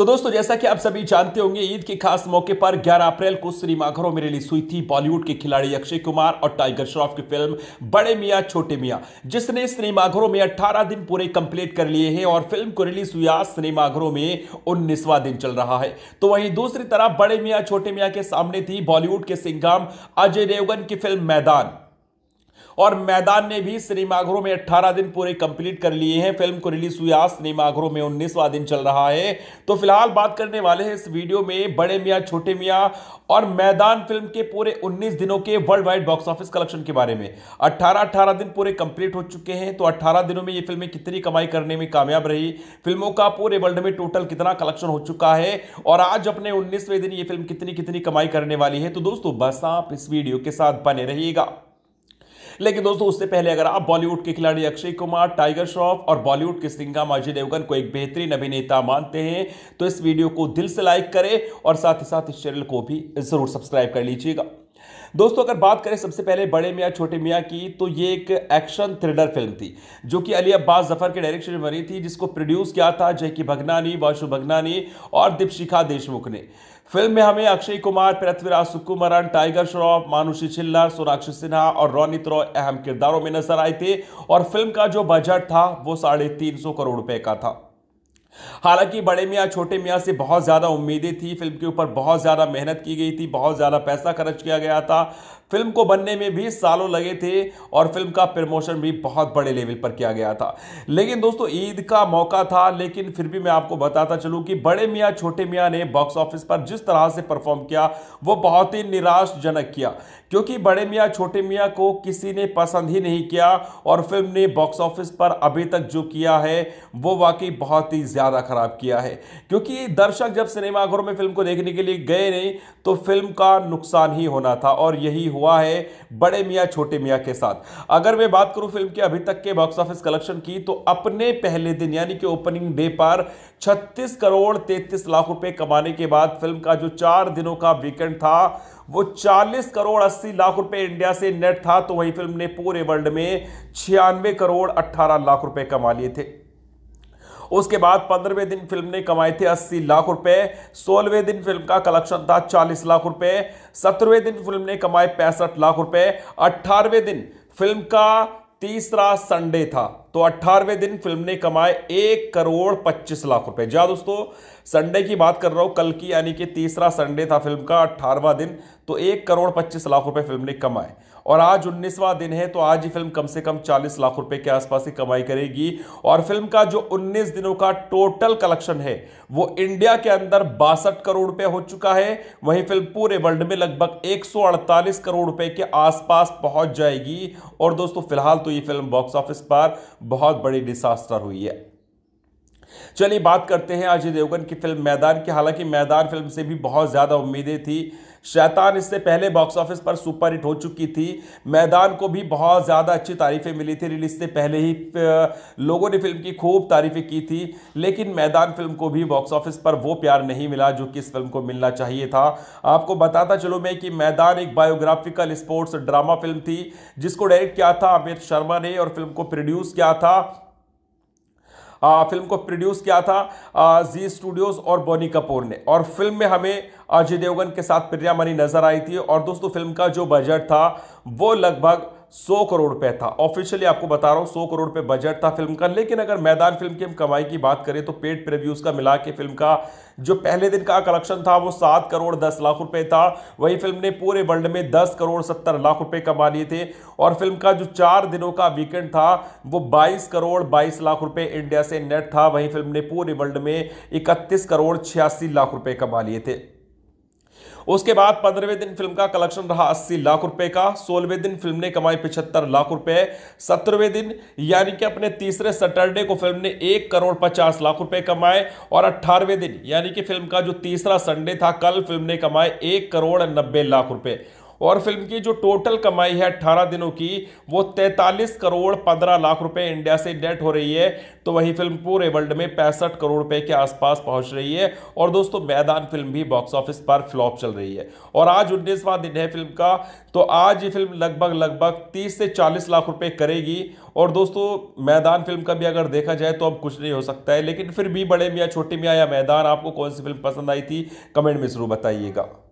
तो दोस्तों जैसा कि आप सभी जानते होंगे ईद के खास मौके पर 11 अप्रैल को सिनेमाघरों में रिलीज हुई थी बॉलीवुड के खिलाड़ी अक्षय कुमार और टाइगर श्रॉफ की फिल्म बड़े मियाँ छोटे मियाँ जिसने सिनेमाघरों में 18 दिन पूरे कंप्लीट कर लिए हैं और फिल्म को रिलीज हुआ सिनेमाघरों में उन्नीसवा दिन चल रहा है तो वहीं दूसरी तरफ बड़े मियाँ छोटे मियाँ के सामने थी बॉलीवुड के सिंगाम अजय देवगन की फिल्म मैदान और मैदान ने भी सिनेमाघरों में 18 दिन पूरे कंप्लीट कर लिए हैं फिल्म को रिलीज हुई आज सिनेमाघरों में उन्नीसवा दिन चल रहा है तो फिलहाल बात करने वाले हैं इस वीडियो में बड़े मियाँ छोटे मियाँ और मैदान फिल्म के पूरे उन्नीस दिनों के world wide box office collection के बारे में अट्ठारह अट्ठारह दिन पूरे कंप्लीट हो चुके हैं तो अट्ठारह दिनों में ये फिल्में कितनी कमाई करने में कामयाब रही फिल्मों का पूरे वर्ल्ड में टोटल कितना कलेक्शन हो चुका है और आज अपने उन्नीसवें दिन ये फिल्म कितनी कितनी कमाई करने वाली है तो दोस्तों बस आप इस वीडियो के साथ बने रहिएगा लेकिन दोस्तों उससे पहले अगर आप बॉलीवुड के खिलाड़ी अक्षय कुमार टाइगर श्रॉफ और बॉलीवुड के सिंगम अजय देवगन को एक बेहतरीन अभिनेता मानते हैं तो इस वीडियो को दिल से लाइक करें और साथ ही साथ इस चैनल को भी जरूर सब्सक्राइब कर लीजिएगा दोस्तों अगर बात करें सबसे पहले बड़े मियाँ छोटे मियाँ की तो ये एक एक्शन थ्रिलर फिल्म थी जो कि अली अब्बास जफर के डायरेक्शन में बनी थी जिसको प्रोड्यूस किया था जैकी भगनानी वाशु भगनानी और दीपशिखा देशमुख ने फिल्म में हमें अक्षय कुमार पृथ्वीराज सुकुमरन टाइगर श्रॉफ मानुषी छिल्लर सोनाक्षी सिन्हा और रौनित रॉय अहम किरदारों में नजर आए थे और फिल्म का जो बजट था वो साढ़े तीन सौ करोड़ रुपए का था हालांकि बड़े मियाँ छोटे मियाँ से बहुत ज़्यादा उम्मीदें थी फिल्म के ऊपर बहुत ज़्यादा मेहनत की गई थी बहुत ज़्यादा पैसा खर्च किया गया था फिल्म को बनने में भी सालों लगे थे और फिल्म का प्रमोशन भी बहुत बड़े लेवल पर किया गया था लेकिन दोस्तों ईद का मौका था लेकिन फिर भी मैं आपको बताता चलूँ कि बड़े मियाँ छोटे मियाँ ने बॉक्स ऑफिस पर जिस तरह से परफॉर्म किया वो बहुत ही निराशजनक किया क्योंकि बड़े मियाँ छोटे मियाँ को किसी ने पसंद ही नहीं किया और फिल्म ने बॉक्स ऑफिस पर अभी तक जो किया है वो वाकई बहुत ही ज़्यादा ख़राब किया है क्योंकि दर्शक जब सिनेमाघरों में फिल्म को देखने के लिए गए नहीं तो फिल्म का नुकसान ही होना था और यही हो हुआ है बड़े मियाँ छोटे मियाँ के साथ अगर मैं बात करूँ फिल्म के अभी तक के बॉक्स ऑफिस कलेक्शन की तो अपने पहले दिन यानी कि ओपनिंग डे पर छत्तीस करोड़ 33 लाख रुपए कमाने के बाद फिल्म का जो चार दिनों का वीकेंड था वो 40 करोड़ 80 लाख रुपए इंडिया से नेट था तो वही फिल्म ने पूरे वर्ल्ड में छियानवे करोड़ 18 लाख रुपए कमा लिए थे उसके बाद पंद्रहवें दिन फिल्म ने कमाए थे अस्सी लाख रुपए सोलहवें दिन फिल्म का कलेक्शन था चालीस लाख रुपए सत्रहवें दिन फिल्म ने कमाए पैंसठ लाख रुपए अट्ठारहवें दिन फिल्म का तीसरा संडे था तो अट्ठारहवें दिन फिल्म ने कमाए एक करोड़ पच्चीस लाख रुपए जहाँ दोस्तों संडे की बात कर रहा हूँ कल की यानी कि तीसरा संडे था फिल्म का अट्ठारहवा दिन तो एक करोड़ पच्चीस लाख रुपए फिल्म ने कमाए और आज उन्नीसवां दिन है तो आज ही फिल्म कम से कम चालीस लाख रुपए के आसपास की कमाई करेगी और फिल्म का जो उन्नीस दिनों का टोटल कलेक्शन है वो इंडिया के अंदर बासठ करोड़ रुपए हो चुका है वहीं फिल्म पूरे वर्ल्ड में लगभग अड़तालीस करोड़ रुपए के आसपास पहुंच जाएगी और दोस्तों फिलहाल तो ये फिल्म बॉक्स ऑफिस पर बहुत बड़ी डिसास्टर हुई है चलिए बात करते हैं अजय देवगन की फिल्म मैदान की हालांकि मैदान फिल्म से भी बहुत ज़्यादा उम्मीदें थी शैतान इससे पहले बॉक्स ऑफिस पर सुपर हिट हो चुकी थी मैदान को भी बहुत ज़्यादा अच्छी तारीफ़ें मिली थी रिलीज से पहले ही लोगों ने फिल्म की खूब तारीफ़ें की थी लेकिन मैदान फिल्म को भी बॉक्स ऑफिस पर वो प्यार नहीं मिला जो कि इस फिल्म को मिलना चाहिए था आपको बताता चलो मैं कि मैदान एक बायोग्राफिकल स्पोर्ट्स ड्रामा फिल्म थी जिसको डायरेक्ट किया था अमित शर्मा ने और फिल्म को प्रोड्यूस किया था आ, फिल्म को प्रोड्यूस किया था आ, जी स्टूडियोज और बोनी कपूर ने और फिल्म में हमें अजय देवगन के साथ प्रिया मनी नजर आई थी और दोस्तों फिल्म का जो बजट था वो लगभग सौ करोड़ रुपए था ऑफिशियली आपको बता रहा हूँ सौ करोड़ रुपए बजट था फिल्म का लेकिन अगर मैदान फिल्म की हम कमाई की बात करें तो पेड प्रिव्यूज़ का मिला के फिल्म का जो पहले दिन का कलेक्शन था वो सात करोड़ दस लाख रुपए था वही फिल्म ने पूरे वर्ल्ड में दस करोड़ सत्तर लाख रुपए कमा लिए थे और फिल्म का जो चार दिनों का वीकेंड था वो बाईस करोड़ बाईस लाख रुपए इंडिया से नेट था वही फिल्म ने पूरे वर्ल्ड में इकतीस करोड़ छियासी लाख रुपए कमा लिए थे उसके बाद पंद्रहवें दिन फिल्म का कलेक्शन रहा अस्सी लाख रुपए का सोलहवें दिन फिल्म ने कमाई पिछहत्तर लाख रुपए सत्रहवें दिन यानी कि अपने तीसरे सैटरडे को फिल्म ने एक करोड़ पचास लाख रुपए कमाए और अट्ठारहवें दिन यानी कि फिल्म का जो तीसरा संडे था कल फिल्म ने कमाए एक करोड़ नब्बे लाख रुपए और फिल्म की जो टोटल कमाई है अट्ठारह दिनों की वो तैंतालीस करोड़ पंद्रह लाख रुपए इंडिया से डेट हो रही है तो वही फिल्म पूरे वर्ल्ड में पैंसठ करोड़ रुपए के आसपास पहुंच रही है और दोस्तों मैदान फिल्म भी बॉक्स ऑफिस पर फ्लॉप चल रही है और आज उन्नीसवा दिन है फिल्म का तो आज ये फिल्म लगभग लगभग तीस से चालीस लाख रुपये करेगी और दोस्तों मैदान फिल्म का भी अगर देखा जाए तो अब कुछ नहीं हो सकता है लेकिन फिर भी बड़े मियाँ छोटे मियाँ या मैदान आपको कौन सी फिल्म पसंद आई थी कमेंट में जरूर बताइएगा